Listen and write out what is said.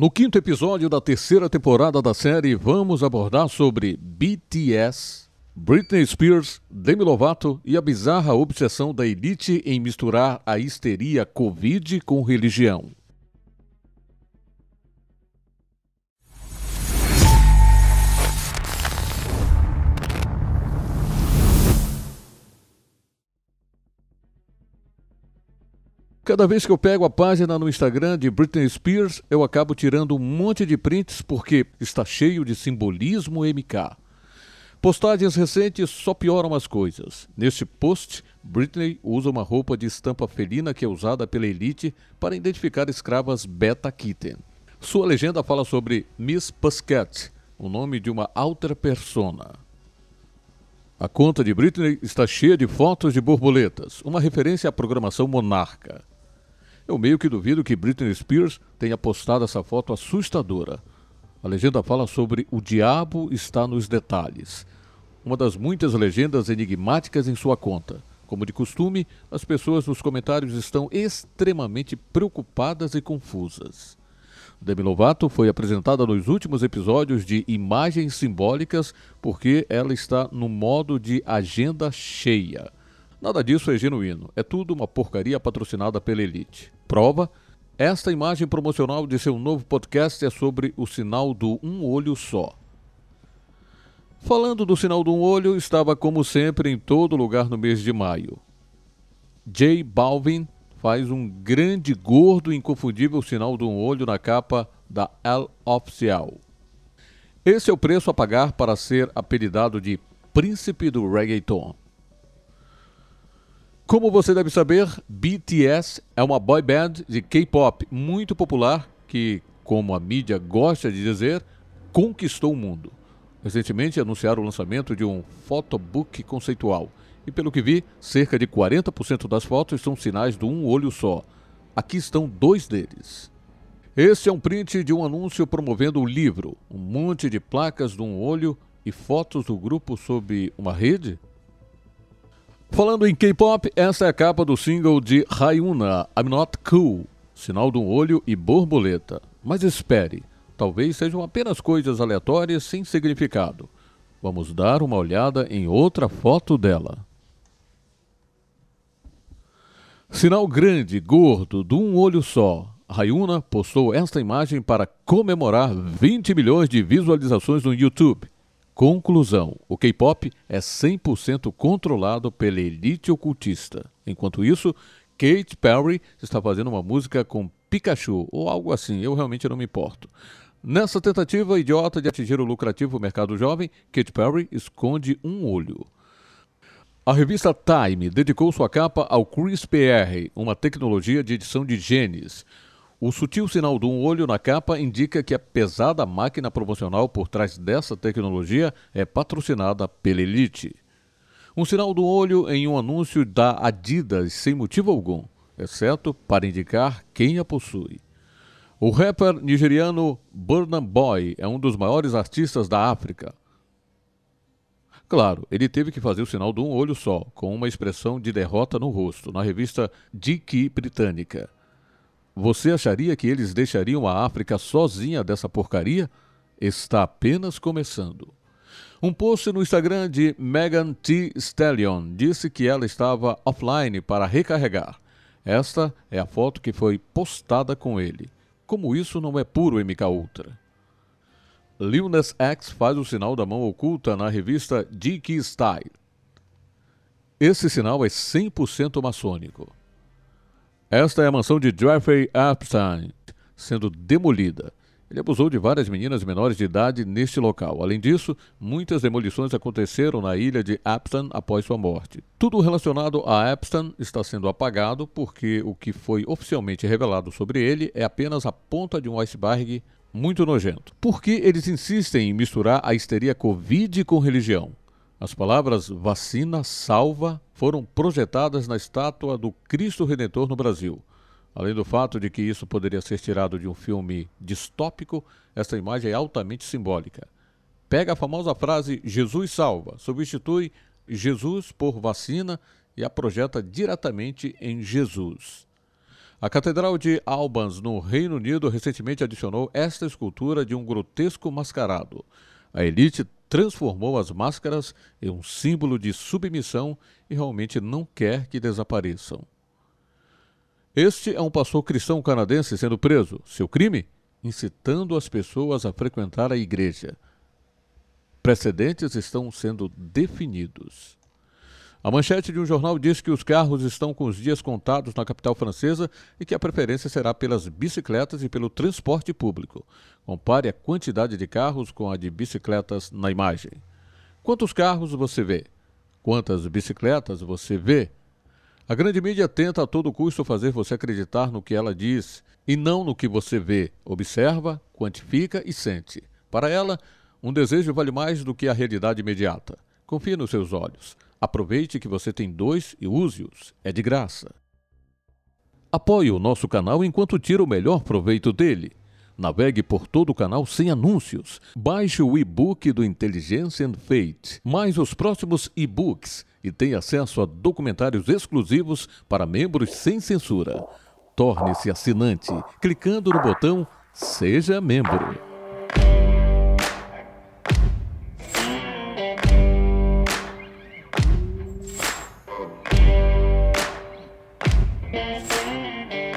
No quinto episódio da terceira temporada da série, vamos abordar sobre BTS, Britney Spears, Demi Lovato e a bizarra obsessão da elite em misturar a histeria Covid com religião. Cada vez que eu pego a página no Instagram de Britney Spears, eu acabo tirando um monte de prints porque está cheio de simbolismo MK. Postagens recentes só pioram as coisas. Neste post, Britney usa uma roupa de estampa felina que é usada pela elite para identificar escravas Beta Kitten. Sua legenda fala sobre Miss Pasquette, o nome de uma alter persona. A conta de Britney está cheia de fotos de borboletas, uma referência à programação monarca. Eu meio que duvido que Britney Spears tenha postado essa foto assustadora. A legenda fala sobre o diabo está nos detalhes. Uma das muitas legendas enigmáticas em sua conta. Como de costume, as pessoas nos comentários estão extremamente preocupadas e confusas. Demi Lovato foi apresentada nos últimos episódios de Imagens Simbólicas porque ela está no modo de agenda cheia. Nada disso é genuíno, é tudo uma porcaria patrocinada pela elite prova, esta imagem promocional de seu novo podcast é sobre o sinal do um olho só. Falando do sinal do um olho, estava como sempre em todo lugar no mês de maio. J Balvin faz um grande, gordo e inconfundível sinal do um olho na capa da El Oficial. Esse é o preço a pagar para ser apelidado de Príncipe do Reggaeton. Como você deve saber, BTS é uma boy band de K-pop muito popular que, como a mídia gosta de dizer, conquistou o mundo. Recentemente anunciaram o lançamento de um photobook conceitual e, pelo que vi, cerca de 40% das fotos são sinais de um olho só. Aqui estão dois deles. Esse é um print de um anúncio promovendo o livro, um monte de placas de um olho e fotos do grupo sob uma rede Falando em K-pop, essa é a capa do single de Rayuna, I'm Not Cool, Sinal de um Olho e Borboleta. Mas espere, talvez sejam apenas coisas aleatórias sem significado. Vamos dar uma olhada em outra foto dela. Sinal grande, gordo, de um olho só. Rayuna postou esta imagem para comemorar 20 milhões de visualizações no YouTube. Conclusão: o K-pop é 100% controlado pela elite ocultista. Enquanto isso, Kate Perry está fazendo uma música com Pikachu ou algo assim, eu realmente não me importo. Nessa tentativa idiota de atingir o lucrativo mercado jovem, Kate Perry esconde um olho. A revista Time dedicou sua capa ao CRISPR, uma tecnologia de edição de genes. O sutil sinal de um olho na capa indica que a pesada máquina promocional por trás dessa tecnologia é patrocinada pela Elite. Um sinal do olho em um anúncio da Adidas sem motivo algum, exceto para indicar quem a possui. O rapper nigeriano Burnham Boy é um dos maiores artistas da África. Claro, ele teve que fazer o sinal de um olho só, com uma expressão de derrota no rosto, na revista GQ britânica. Você acharia que eles deixariam a África sozinha dessa porcaria? Está apenas começando. Um post no Instagram de Megan T. Stallion disse que ela estava offline para recarregar. Esta é a foto que foi postada com ele. Como isso não é puro MK Ultra? Lil Nas X faz o sinal da mão oculta na revista GQ Style. Esse sinal é 100% maçônico. Esta é a mansão de Jeffrey Epstein, sendo demolida. Ele abusou de várias meninas menores de idade neste local. Além disso, muitas demolições aconteceram na ilha de Epstein após sua morte. Tudo relacionado a Epstein está sendo apagado porque o que foi oficialmente revelado sobre ele é apenas a ponta de um iceberg muito nojento. Por que eles insistem em misturar a histeria Covid com religião? As palavras vacina salva foram projetadas na estátua do Cristo Redentor no Brasil. Além do fato de que isso poderia ser tirado de um filme distópico, esta imagem é altamente simbólica. Pega a famosa frase Jesus salva, substitui Jesus por vacina e a projeta diretamente em Jesus. A Catedral de Albans, no Reino Unido, recentemente adicionou esta escultura de um grotesco mascarado. A elite transformou as máscaras em um símbolo de submissão e realmente não quer que desapareçam. Este é um pastor cristão canadense sendo preso. Seu crime? Incitando as pessoas a frequentar a igreja. Precedentes estão sendo definidos. A manchete de um jornal diz que os carros estão com os dias contados na capital francesa e que a preferência será pelas bicicletas e pelo transporte público. Compare a quantidade de carros com a de bicicletas na imagem. Quantos carros você vê? Quantas bicicletas você vê? A grande mídia tenta a todo custo fazer você acreditar no que ela diz e não no que você vê, observa, quantifica e sente. Para ela, um desejo vale mais do que a realidade imediata. Confie nos seus olhos. Aproveite que você tem dois e use-os, é de graça. Apoie o nosso canal enquanto tira o melhor proveito dele. Navegue por todo o canal sem anúncios. Baixe o e-book do Inteligência and Fate, mais os próximos e-books e tenha acesso a documentários exclusivos para membros sem censura. Torne-se assinante clicando no botão Seja Membro. Yes.